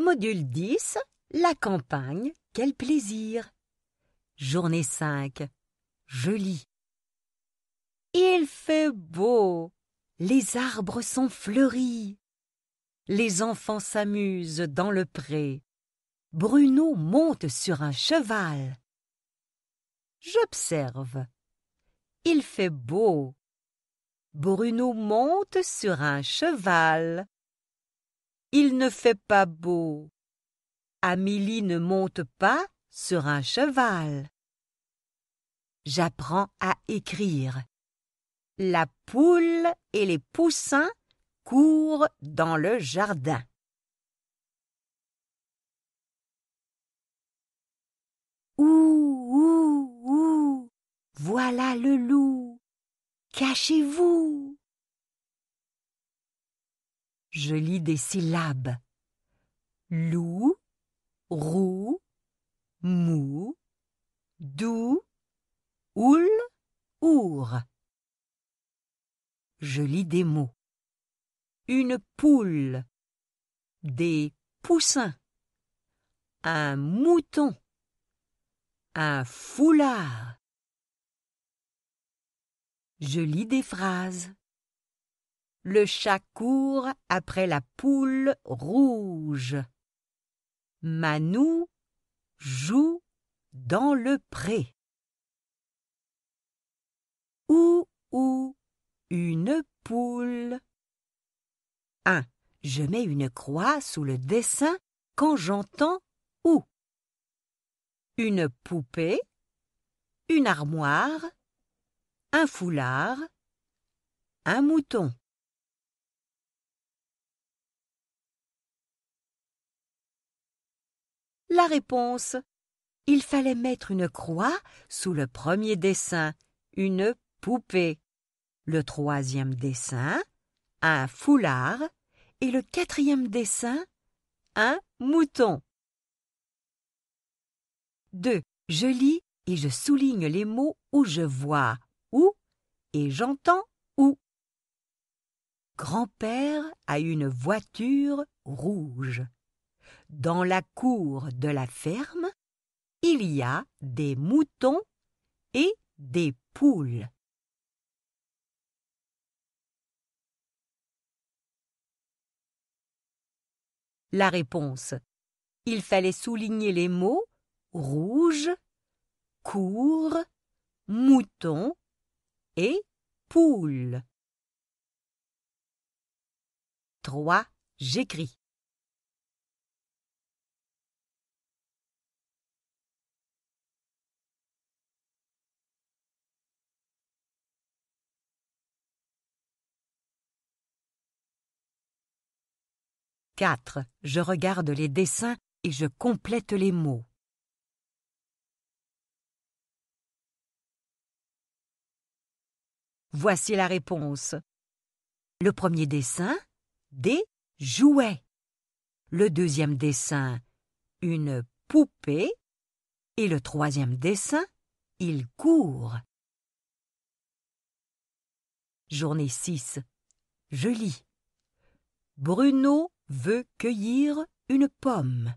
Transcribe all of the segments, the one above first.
Module 10 La campagne, quel plaisir Journée 5 Jolie Il fait beau Les arbres sont fleuris Les enfants s'amusent dans le pré Bruno monte sur un cheval J'observe Il fait beau Bruno monte sur un cheval il ne fait pas beau. Amélie ne monte pas sur un cheval. J'apprends à écrire. La poule et les poussins courent dans le jardin. Ouh, ouh, ouh, voilà le loup. Cachez-vous. Je lis des syllabes. lou, roux, mou, doux, houle, our. Je lis des mots. Une poule, des poussins, un mouton, un foulard. Je lis des phrases. Le chat court après la poule rouge. Manou joue dans le pré. Ou ou une poule. 1. Je mets une croix sous le dessin quand j'entends ou. Une poupée, une armoire, un foulard, un mouton. La réponse. Il fallait mettre une croix sous le premier dessin, une poupée. Le troisième dessin, un foulard. Et le quatrième dessin, un mouton. 2. Je lis et je souligne les mots où je vois où et j'entends où. Grand-père a une voiture rouge. Dans la cour de la ferme, il y a des moutons et des poules. La réponse. Il fallait souligner les mots rouge, cour, mouton et poule. 3. J'écris. 4. Je regarde les dessins et je complète les mots. Voici la réponse. Le premier dessin, des jouets. Le deuxième dessin, une poupée. Et le troisième dessin, il court. Journée six. Je lis. Bruno veut cueillir une pomme.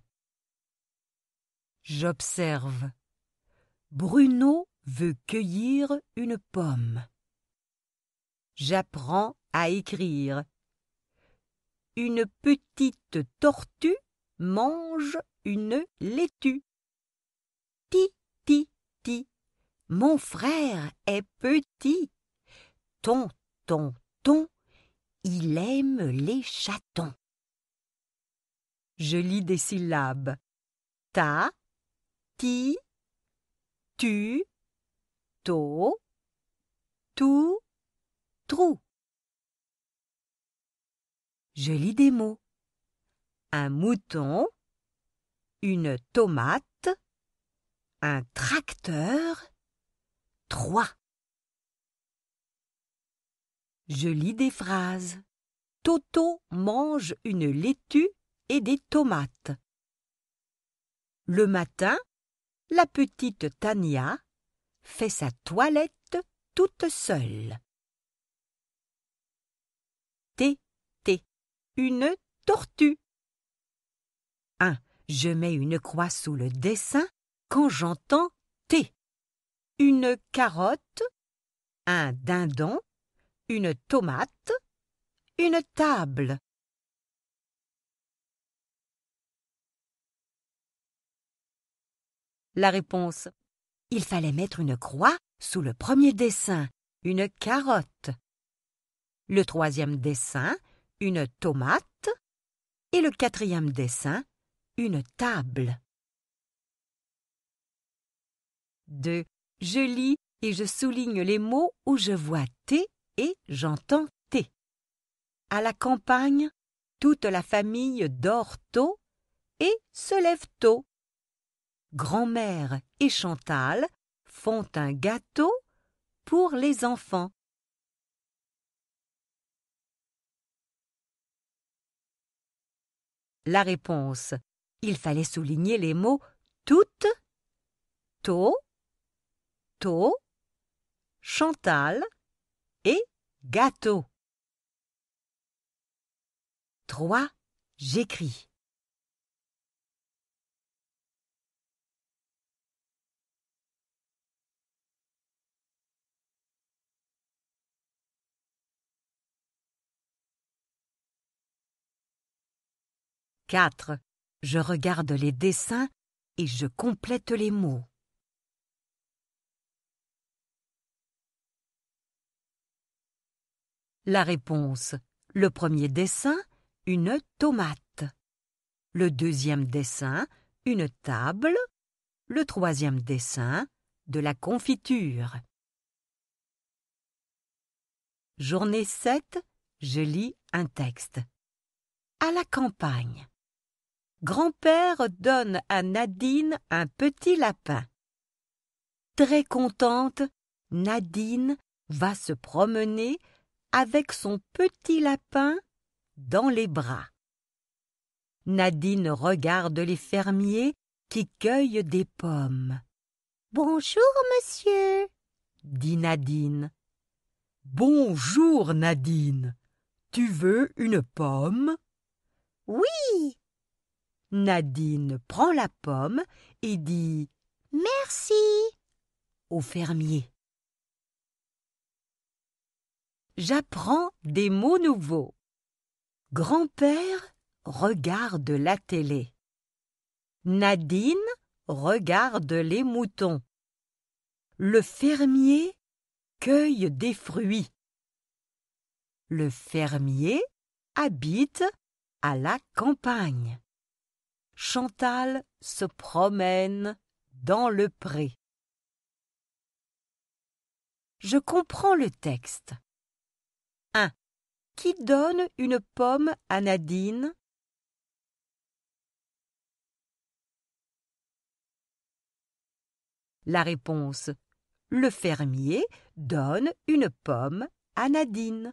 J'observe. Bruno veut cueillir une pomme. J'apprends à écrire. Une petite tortue mange une laitue. Ti, ti, ti. Mon frère est petit. Ton, ton, ton. Il aime les chatons. Je lis des syllabes. Ta, ti, tu, to, tout, trou. Je lis des mots. Un mouton, une tomate, un tracteur, trois. Je lis des phrases. Toto mange une laitue et des tomates. Le matin, la petite Tania fait sa toilette toute seule. T, T, une tortue. 1. Je mets une croix sous le dessin quand j'entends T. Une carotte, un dindon, une tomate, une table. La réponse Il fallait mettre une croix sous le premier dessin, une carotte. Le troisième dessin, une tomate. Et le quatrième dessin, une table. 2. Je lis et je souligne les mots où je vois T et j'entends T. À la campagne, toute la famille dort tôt et se lève tôt grand-mère et Chantal font un gâteau pour les enfants. La réponse. Il fallait souligner les mots toutes, tôt »,« tôt »,« Chantal et gâteau. 3. J'écris. 4. Je regarde les dessins et je complète les mots. La réponse. Le premier dessin, une tomate. Le deuxième dessin, une table. Le troisième dessin, de la confiture. Journée 7. Je lis un texte. À la campagne grand-père donne à Nadine un petit lapin. Très contente, Nadine va se promener avec son petit lapin dans les bras. Nadine regarde les fermiers qui cueillent des pommes. Bonjour, monsieur, dit Nadine. Bonjour, Nadine. Tu veux une pomme? Oui, Nadine prend la pomme et dit Merci au fermier. J'apprends des mots nouveaux. Grand-père regarde la télé. Nadine regarde les moutons. Le fermier cueille des fruits. Le fermier habite à la campagne. Chantal se promène dans le pré. Je comprends le texte. 1. Qui donne une pomme à Nadine La réponse Le fermier donne une pomme à Nadine.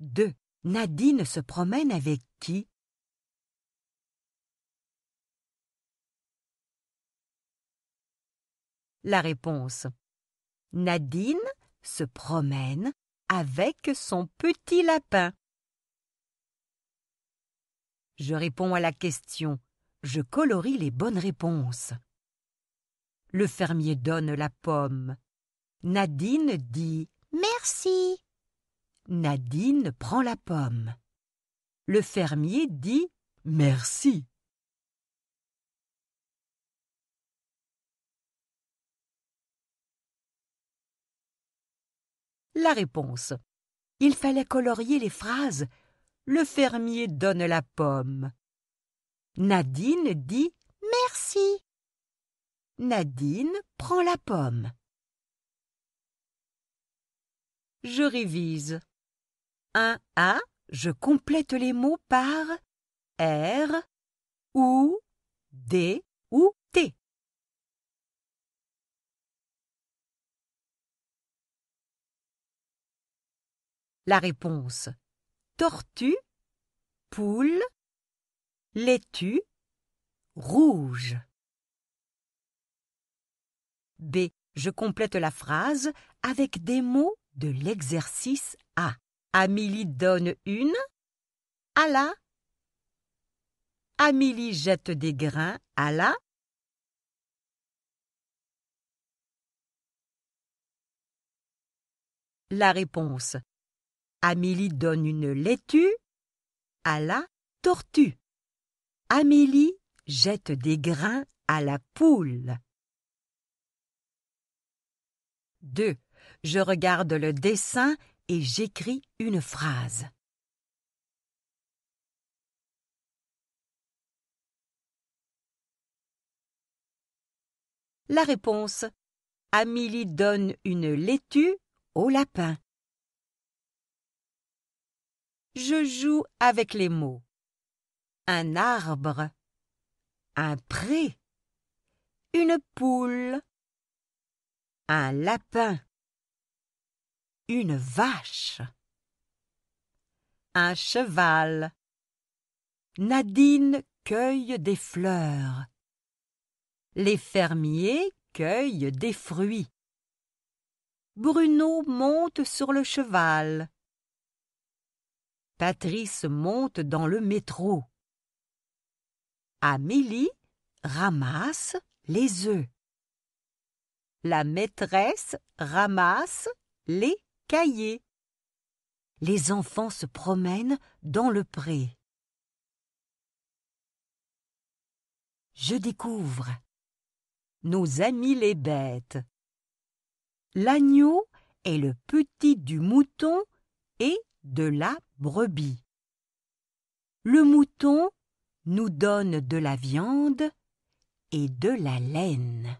2. Nadine se promène avec qui la réponse. Nadine se promène avec son petit lapin. Je réponds à la question. Je colorie les bonnes réponses. Le fermier donne la pomme. Nadine dit Merci. Nadine prend la pomme. Le fermier dit Merci. la réponse. Il fallait colorier les phrases. Le fermier donne la pomme. Nadine dit merci. Nadine prend la pomme. Je révise. Un a je complète les mots par R ou D ou La réponse Tortue, poule, laitue, rouge. B. Je complète la phrase avec des mots de l'exercice A. Amélie donne une. À la. Amélie jette des grains à la. La réponse Amélie donne une laitue à la tortue. Amélie jette des grains à la poule. 2. Je regarde le dessin et j'écris une phrase. La réponse. Amélie donne une laitue au lapin. Je joue avec les mots. Un arbre, un pré, une poule, un lapin, une vache, un cheval. Nadine cueille des fleurs. Les fermiers cueillent des fruits. Bruno monte sur le cheval. Patrice monte dans le métro. Amélie ramasse les œufs. La maîtresse ramasse les cahiers. Les enfants se promènent dans le pré. Je découvre. Nos amis les bêtes. L'agneau est le petit du mouton et de la brebis. Le mouton nous donne de la viande et de la laine.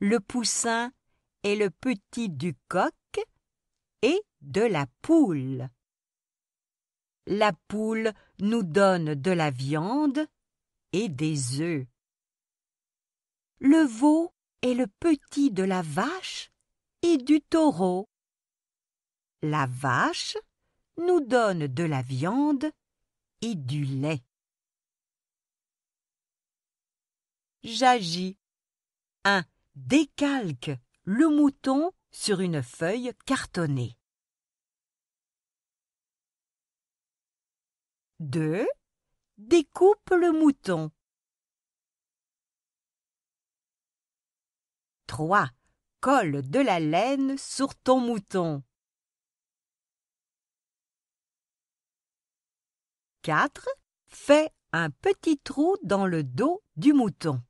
Le poussin est le petit du coq et de la poule. La poule nous donne de la viande et des œufs. Le veau est le petit de la vache et du taureau. La vache nous donne de la viande et du lait. J'agis. 1. Décalque le mouton sur une feuille cartonnée. 2. Découpe le mouton. 3. Colle de la laine sur ton mouton. 4. Fais un petit trou dans le dos du mouton.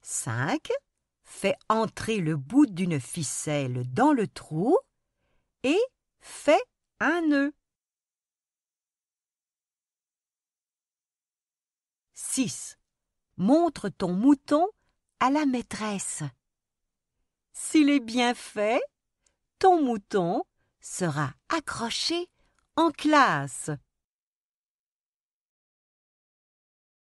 5. Fais entrer le bout d'une ficelle dans le trou et fais un nœud. 6. Montre ton mouton à la maîtresse. S'il est bien fait, ton mouton sera accroché en classe.